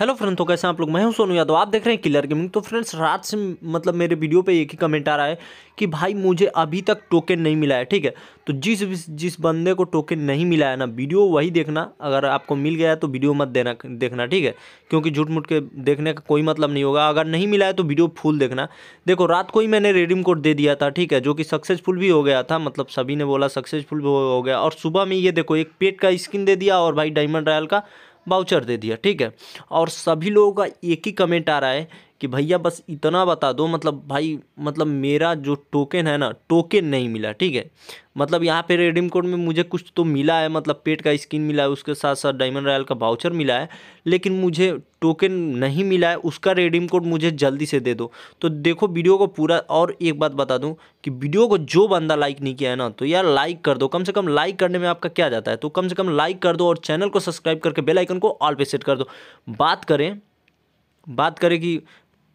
hello friends तो कैसे आप लोग मैं हूं सोनू यादव आप देख रहे हैं किलर गेमिंग तो फ्रेंड्स रात से मतलब मेरे वीडियो पे एक ही कमेंट आ रहा है कि भाई मुझे अभी तक टोकन नहीं मिला है ठीक है तो जिस जिस बंदे को टोकन नहीं मिला है ना वीडियो वही देखना अगर आपको मिल गया है तो वीडियो मत देना देखना ठीक है क्योंकि झूठ मुठ के देखने का कोई मतलब नहीं होगा अगर नहीं मिला है तो वीडियो फुल देखना देखो रात को ही मैंने रेडीम कोड दे दिया था ठीक है जो कि सक्सेसफुल भी हो गया था मतलब सभी ने बोला सक्सेसफुल हो गया और सुबह में ये देखो एक पेट का स्किन दे दिया और भाई डायमंड रॉयल का बाउचर दे दिया ठीक है और सभी लोगों का एक ही कमेंट आ रहा है कि भैया बस इतना बता दो मतलब भाई मतलब मेरा जो टोकन है ना टोकन नहीं मिला ठीक है मतलब यहाँ पे रेडीम कोड में मुझे कुछ तो मिला है मतलब पेट का स्किन मिला है उसके साथ साथ डायमंड रॉयल का बाउचर मिला है लेकिन मुझे टोकन नहीं मिला है उसका रेडीम कोड मुझे जल्दी से दे दो तो देखो वीडियो को पूरा और एक बात बता दूँ कि वीडियो को जो बंदा लाइक नहीं किया है ना तो यार लाइक कर दो कम से कम लाइक करने में आपका क्या जाता है तो कम से कम लाइक कर दो और चैनल को सब्सक्राइब करके बेलाइकन को ऑल पे सेट कर दो बात करें बात करें कि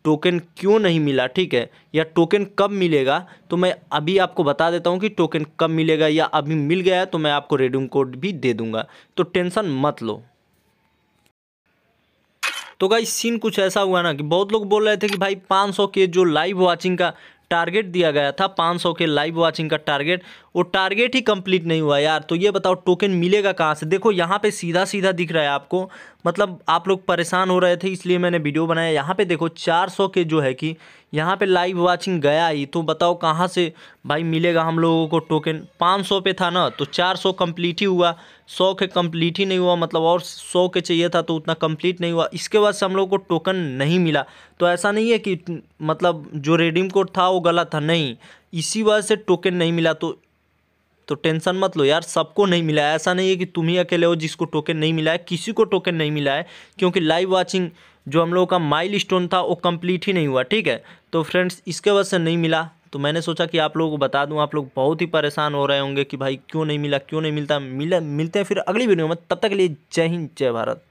टोकन क्यों नहीं मिला ठीक है या टोकन कब मिलेगा तो मैं अभी आपको बता देता हूँ कि टोकन कब मिलेगा या अभी मिल गया तो मैं आपको रेडिंग कोड भी दे दूँगा तो टेंशन मत लो तो भाई सीन कुछ ऐसा हुआ ना कि बहुत लोग बोल रहे थे कि भाई 500 के जो लाइव वाचिंग का टारगेट दिया गया था 500 के लाइव वाचिंग का टारगेट वो टारगेट ही कंप्लीट नहीं हुआ यार तो ये बताओ टोकन मिलेगा कहाँ से देखो यहाँ पे सीधा सीधा दिख रहा है आपको मतलब आप लोग परेशान हो रहे थे इसलिए मैंने वीडियो बनाया यहाँ पे देखो 400 के जो है कि यहाँ पे लाइव वाचिंग गया ही तो बताओ कहाँ से भाई मिलेगा हम लोगों को टोकन 500 पे था ना तो 400 कम्प्लीट ही हुआ 100 के कम्प्लीट ही नहीं हुआ मतलब और 100 के चाहिए था तो उतना कम्प्लीट नहीं हुआ इसके बाद से हम लोगों को टोकन नहीं मिला तो ऐसा नहीं है कि मतलब जो रेडीम कोड था वो गलत था नहीं इसी वजह से टोकन नहीं मिला तो तो टेंशन मत लो यार सबको नहीं मिला है ऐसा नहीं है कि तुम ही अकेले हो जिसको टोकन नहीं मिला है किसी को टोकन नहीं मिला है क्योंकि लाइव वाचिंग जो हम लोगों का माइल स्टोन था वो कम्प्लीट ही नहीं हुआ ठीक है तो फ्रेंड्स इसके वजह से नहीं मिला तो मैंने सोचा कि आप लोगों को बता दूं आप लोग बहुत ही परेशान हो रहे होंगे कि भाई क्यों नहीं मिला क्यों नहीं मिलता मिला मिलते हैं फिर अगली वीडियो में तब तक के लिए जय हिंद जय भारत